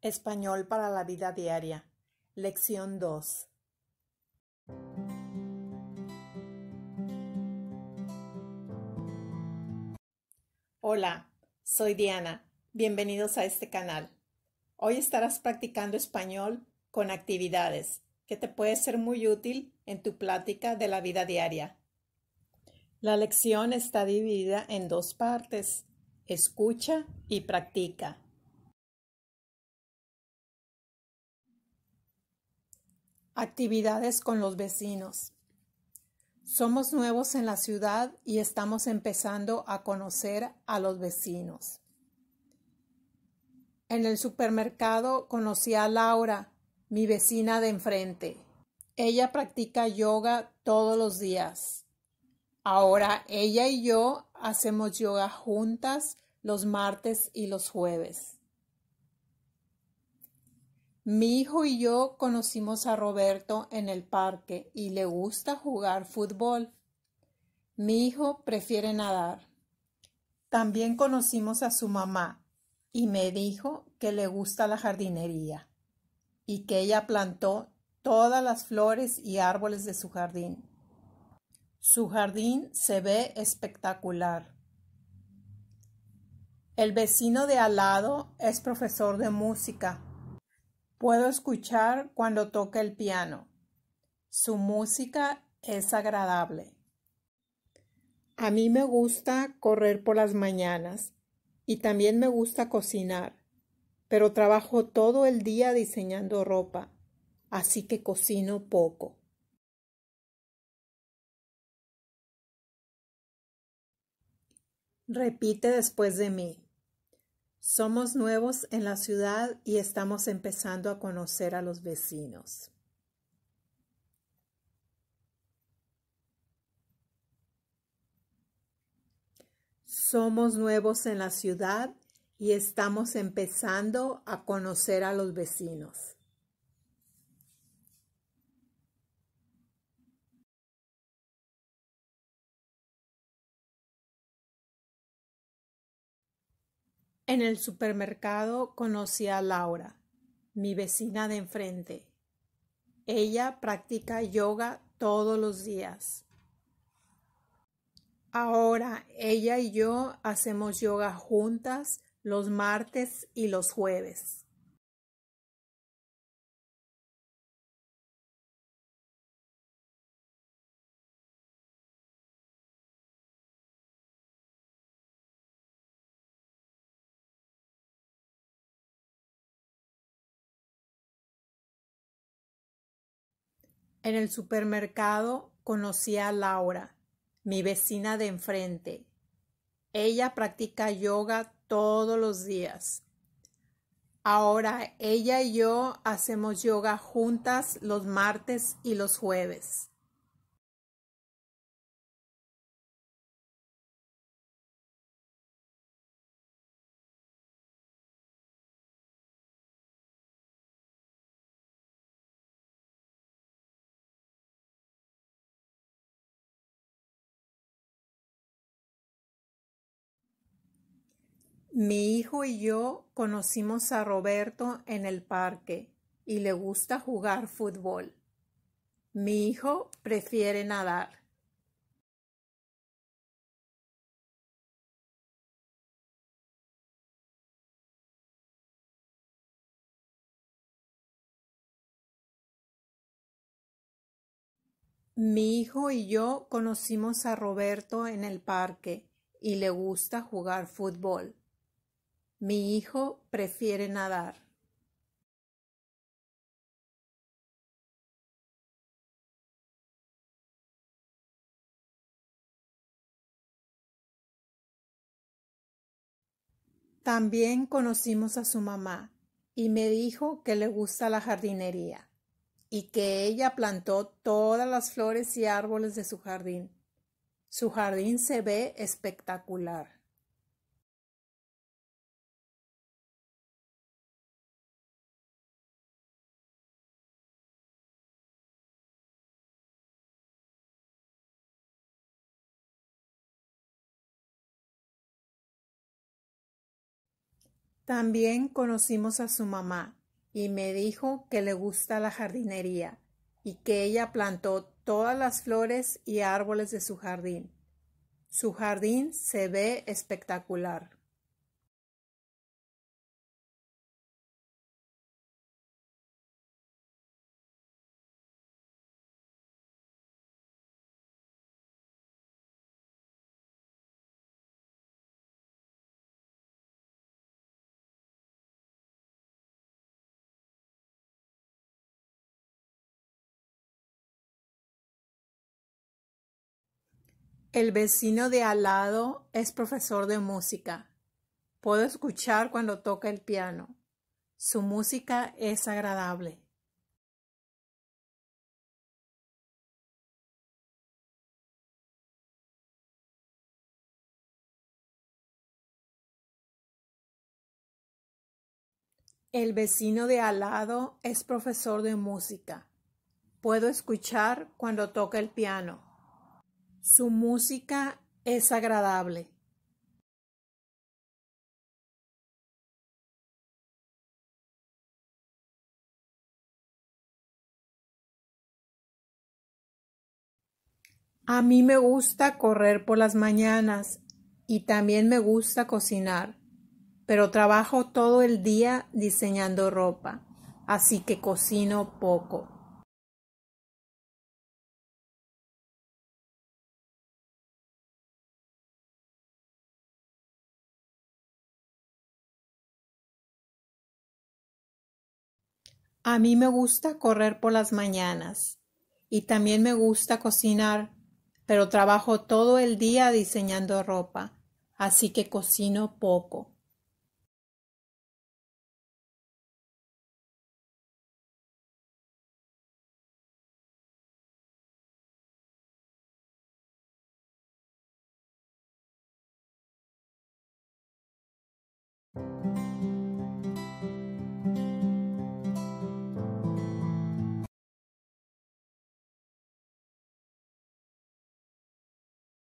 Español para la vida diaria. Lección 2. Hola, soy Diana. Bienvenidos a este canal. Hoy estarás practicando español con actividades que te puede ser muy útil en tu plática de la vida diaria. La lección está dividida en dos partes. Escucha y practica. Actividades con los vecinos. Somos nuevos en la ciudad y estamos empezando a conocer a los vecinos. En el supermercado conocí a Laura, mi vecina de enfrente. Ella practica yoga todos los días. Ahora ella y yo hacemos yoga juntas los martes y los jueves. Mi hijo y yo conocimos a Roberto en el parque y le gusta jugar fútbol. Mi hijo prefiere nadar. También conocimos a su mamá y me dijo que le gusta la jardinería y que ella plantó todas las flores y árboles de su jardín. Su jardín se ve espectacular. El vecino de al lado es profesor de música Puedo escuchar cuando toca el piano. Su música es agradable. A mí me gusta correr por las mañanas y también me gusta cocinar, pero trabajo todo el día diseñando ropa, así que cocino poco. Repite después de mí. Somos nuevos en la ciudad y estamos empezando a conocer a los vecinos. Somos nuevos en la ciudad y estamos empezando a conocer a los vecinos. En el supermercado conocí a Laura, mi vecina de enfrente. Ella practica yoga todos los días. Ahora ella y yo hacemos yoga juntas los martes y los jueves. En el supermercado conocí a Laura, mi vecina de enfrente. Ella practica yoga todos los días. Ahora ella y yo hacemos yoga juntas los martes y los jueves. Mi hijo y yo conocimos a Roberto en el parque y le gusta jugar fútbol. Mi hijo prefiere nadar. Mi hijo y yo conocimos a Roberto en el parque y le gusta jugar fútbol. Mi hijo prefiere nadar. También conocimos a su mamá y me dijo que le gusta la jardinería y que ella plantó todas las flores y árboles de su jardín. Su jardín se ve espectacular. También conocimos a su mamá y me dijo que le gusta la jardinería y que ella plantó todas las flores y árboles de su jardín. Su jardín se ve espectacular. El vecino de al lado es profesor de música. Puedo escuchar cuando toca el piano. Su música es agradable. El vecino de al lado es profesor de música. Puedo escuchar cuando toca el piano. Su música es agradable. A mí me gusta correr por las mañanas y también me gusta cocinar, pero trabajo todo el día diseñando ropa, así que cocino poco. A mí me gusta correr por las mañanas y también me gusta cocinar, pero trabajo todo el día diseñando ropa, así que cocino poco.